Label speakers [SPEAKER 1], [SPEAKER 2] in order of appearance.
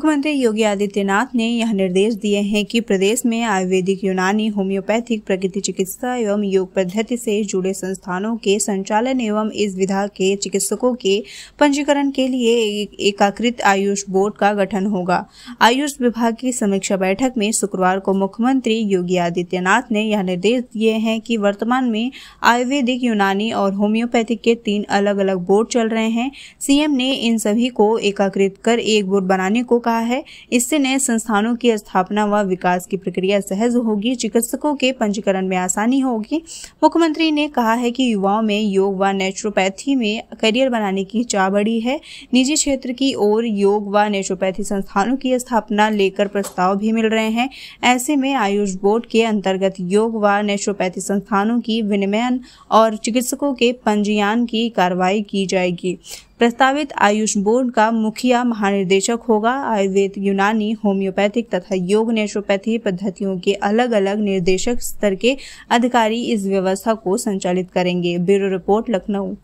[SPEAKER 1] मुख्यमंत्री योगी आदित्यनाथ ने यह निर्देश दिए हैं कि प्रदेश में आयुर्वेदिक यूनानी होम्योपैथिक प्रकृति चिकित्सा एवं योग पद्धति से जुड़े संस्थानों के संचालन एवं इस विधा के चिकित्सकों के पंजीकरण के लिए एकाकृत आयुष बोर्ड का गठन होगा आयुष विभाग की समीक्षा बैठक में शुक्रवार को मुख्यमंत्री योगी आदित्यनाथ ने यह निर्देश दिए हैं कि वर्तमान में आयुर्वेदिक यूनानी और होम्योपैथिक के तीन अलग अलग बोर्ड चल रहे हैं सीएम ने इन सभी को एकाकृत कर एक बोर्ड बनाने को कहा चुका है इससे नए संस्थानों की स्थापना व विकास की प्रक्रिया सहज होगी चिकित्सकों के पंजीकरण में आसानी होगी मुख्यमंत्री ने कहा है कि युवाओं में योग व नेचुरोपैथी में करियर बनाने की चाह बढ़ी है निजी क्षेत्र की ओर योग व नेचुरोपैथी संस्थानों की स्थापना लेकर प्रस्ताव भी मिल रहे हैं ऐसे में आयुष बोर्ड के अंतर्गत योग व नेचुरोपैथी संस्थानों की विनिमयन और चिकित्सकों के पंजीयन की कार्रवाई की जाएगी प्रस्तावित आयुष बोर्ड का मुखिया महानिदेशक होगा आयुर्वेद यूनानी होम्योपैथिक तथा योग नेचुरोपैथी पद्धतियों के अलग अलग निर्देशक स्तर के अधिकारी इस व्यवस्था को संचालित करेंगे ब्यूरो रिपोर्ट लखनऊ